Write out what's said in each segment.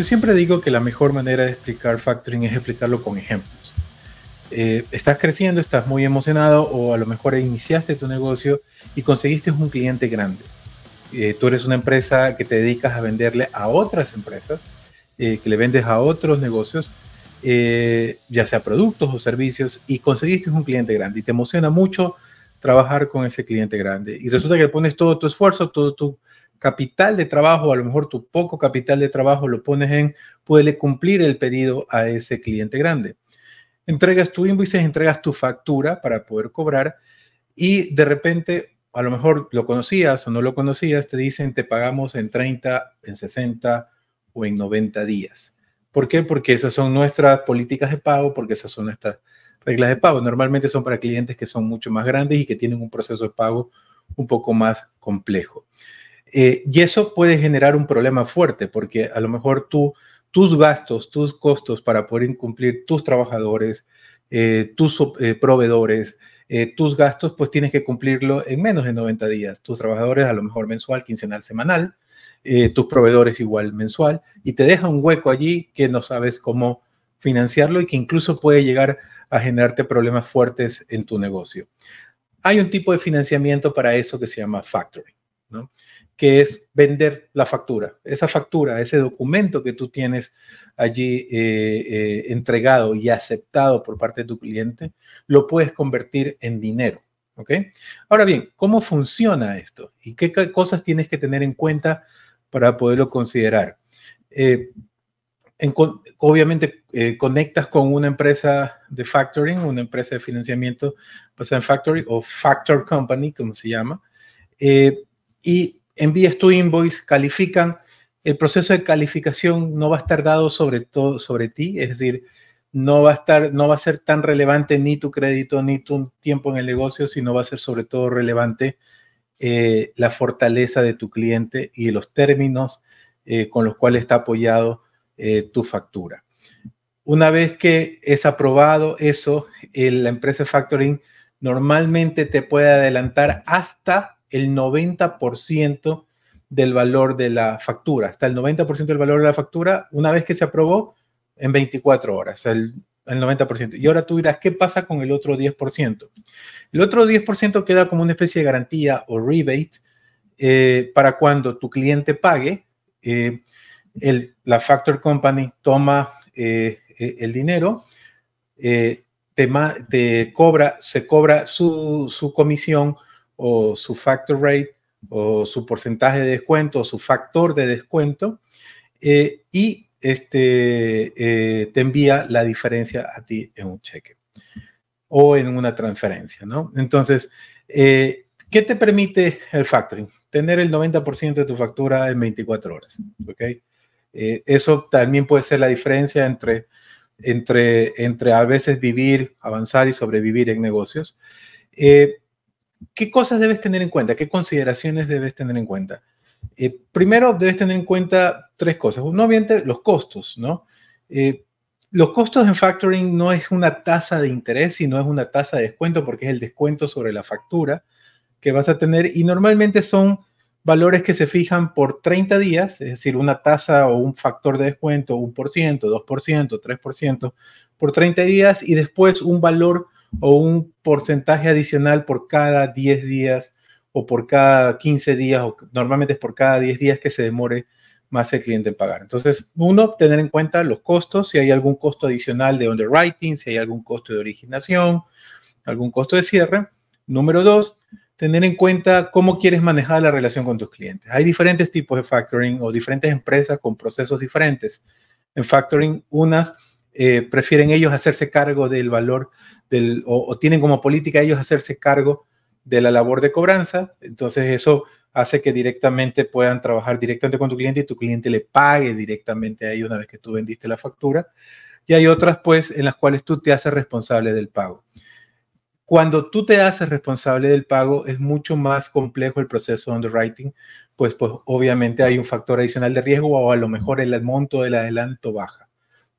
yo siempre digo que la mejor manera de explicar factoring es explicarlo con ejemplos. Eh, estás creciendo, estás muy emocionado o a lo mejor iniciaste tu negocio y conseguiste un cliente grande. Eh, tú eres una empresa que te dedicas a venderle a otras empresas, eh, que le vendes a otros negocios, ya sea productos o servicios, y conseguiste un cliente grande y te emociona mucho trabajar con ese cliente grande. Y resulta que pones todo tu esfuerzo, todo tu capital de trabajo, a lo mejor tu poco capital de trabajo lo pones en puede cumplir el pedido a ese cliente grande. Entregas tu invoice, entregas tu factura para poder cobrar y de repente, a lo mejor lo conocías o no lo conocías, te dicen te pagamos en 30, en 60 o en 90 días. ¿Por qué? Porque esas son nuestras políticas de pago, porque esas son nuestras reglas de pago. Normalmente son para clientes que son mucho más grandes y que tienen un proceso de pago un poco más complejo. Eh, y eso puede generar un problema fuerte, porque a lo mejor tú, tus gastos, tus costos para poder cumplir tus trabajadores, eh, tus eh, proveedores, tus gastos, pues tienes que cumplirlo en menos de 90 días. Tus trabajadores a lo mejor mensual, quincenal, semanal, tus proveedores igual mensual, y te deja un hueco allí que no sabes cómo financiarlo y que incluso puede llegar a generarte problemas fuertes en tu negocio. Hay un tipo de financiamiento para eso que se llama factoring. ¿no? que es vender la factura, esa factura, ese documento que tú tienes allí eh, eh, entregado y aceptado por parte de tu cliente, lo puedes convertir en dinero. ¿ok? Ahora bien, ¿cómo funciona esto? ¿Y qué cosas tienes que tener en cuenta para poderlo considerar? Eh, obviamente conectas con una empresa de factoring, una empresa de financiamiento basada en factory o factor company, como se llama, y envías tu invoice, califican, el proceso de calificación no va a estar dado sobre todo sobre ti, es decir, no va a estar no va a ser tan relevante ni tu crédito ni tu tiempo en el negocio, sino va a ser sobre todo relevante eh, la fortaleza de tu cliente y los términos eh, con los cuales está apoyado eh, tu factura. Una vez que es aprobado eso, la empresa factoring normalmente te puede adelantar hasta el 90% del valor de la factura, hasta el 90% del valor de la factura, una vez que se aprobó, en 24 horas, el, 90%. Y ahora tú dirás, ¿qué pasa con el otro 10%? El otro 10% queda como una especie de garantía o rebate eh, para cuando tu cliente pague, eh, la factor company toma eh, e, el dinero, te, te, cobra, se cobra su, su comisión o su factor rate o su porcentaje de descuento o su factor de descuento eh, y este, eh, te envía la diferencia a ti en un cheque o en una transferencia, ¿no? Entonces, eh, ¿qué te permite el factoring? Tener el 90% de tu factura en 24 horas, ¿ok? eso también puede ser la diferencia entre, entre, entre a veces vivir, avanzar y sobrevivir en negocios. ¿qué cosas debes tener en cuenta? ¿Qué consideraciones debes tener en cuenta? Eh, primero, debes tener en cuenta tres cosas. Uno, obviamente, los costos, ¿no? Eh, los costos en factoring no es una tasa de interés, sino es una tasa de descuento porque es el descuento sobre la factura que vas a tener y normalmente son valores que se fijan por 30 días, es decir, una tasa o un factor de descuento, 1%, 2%, 3% por 30 días y después un valor o un porcentaje adicional por cada 10 días o por cada 15 días, o normalmente es por cada 10 días que se demore más el cliente en pagar. Entonces, uno, tener en cuenta los costos, si hay algún costo adicional de underwriting, si hay algún costo de originación, algún costo de cierre. Número dos, tener en cuenta cómo quieres manejar la relación con tus clientes. Hay diferentes tipos de factoring o diferentes empresas con procesos diferentes. En factoring, unas eh, prefieren ellos hacerse cargo del valor del, o, tienen como política ellos hacerse cargo de la labor de cobranza. Entonces eso hace que directamente puedan trabajar directamente con tu cliente y tu cliente le pague directamente a ellos una vez que tú vendiste la factura. Y hay otras pues en las cuales tú te haces responsable del pago. Cuando tú te haces responsable del pago es mucho más complejo el proceso de underwriting, pues, pues obviamente hay un factor adicional de riesgo o a lo mejor el monto del adelanto baja.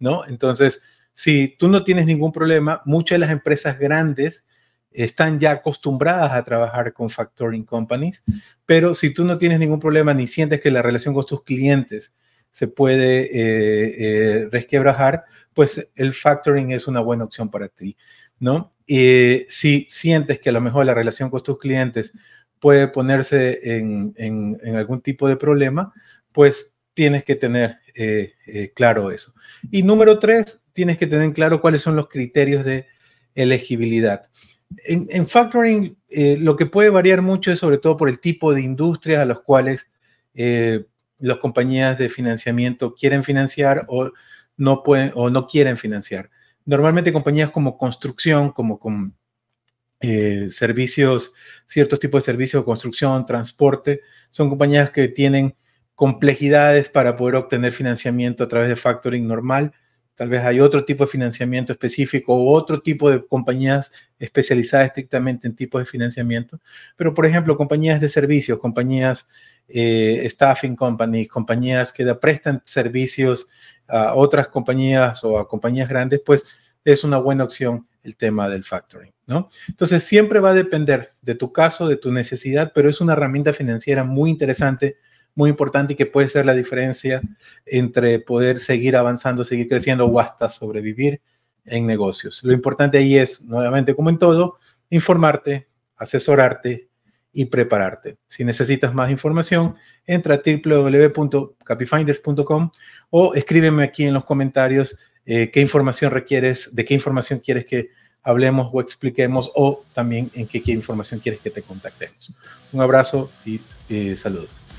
¿no? Entonces, si tú no tienes ningún problema, muchas de las empresas grandes están ya acostumbradas a trabajar con factoring companies, pero si tú no tienes ningún problema ni sientes que la relación con tus clientes se puede eh, eh, resquebrajar, pues el factoring es una buena opción para ti, ¿no? Y eh, si sientes que a lo mejor la relación con tus clientes puede ponerse en algún tipo de problema, pues tienes que tener eh, eh, claro eso. Y número tres, tienes que tener claro cuáles son los criterios de elegibilidad. En, factoring, eh, lo que puede variar mucho es sobre todo por el tipo de industrias a las cuales las compañías de financiamiento quieren financiar o no, pueden, o no quieren financiar. Normalmente compañías como construcción, como con servicios, ciertos tipos de servicios, construcción, transporte, son compañías que tienen complejidades para poder obtener financiamiento a través de factoring normal. Tal vez hay otro tipo de financiamiento específico o otro tipo de compañías especializadas estrictamente en tipos de financiamiento. Pero, por ejemplo, compañías de servicios, compañías eh, staffing companies, compañías que prestan servicios a otras compañías o a compañías grandes, pues es una buena opción el tema del factoring, ¿no? Entonces, siempre va a depender de tu caso, de tu necesidad, pero es una herramienta financiera muy interesante muy importante y que puede ser la diferencia entre poder seguir avanzando, seguir creciendo o hasta sobrevivir en negocios. Lo importante ahí es, nuevamente, como en todo, informarte, asesorarte y prepararte. Si necesitas más información, entra a www.capifinders.com o escríbeme aquí en los comentarios eh, qué información requieres, de qué información quieres que hablemos o expliquemos o también en qué, información quieres que te contactemos. Un abrazo y eh, saludos.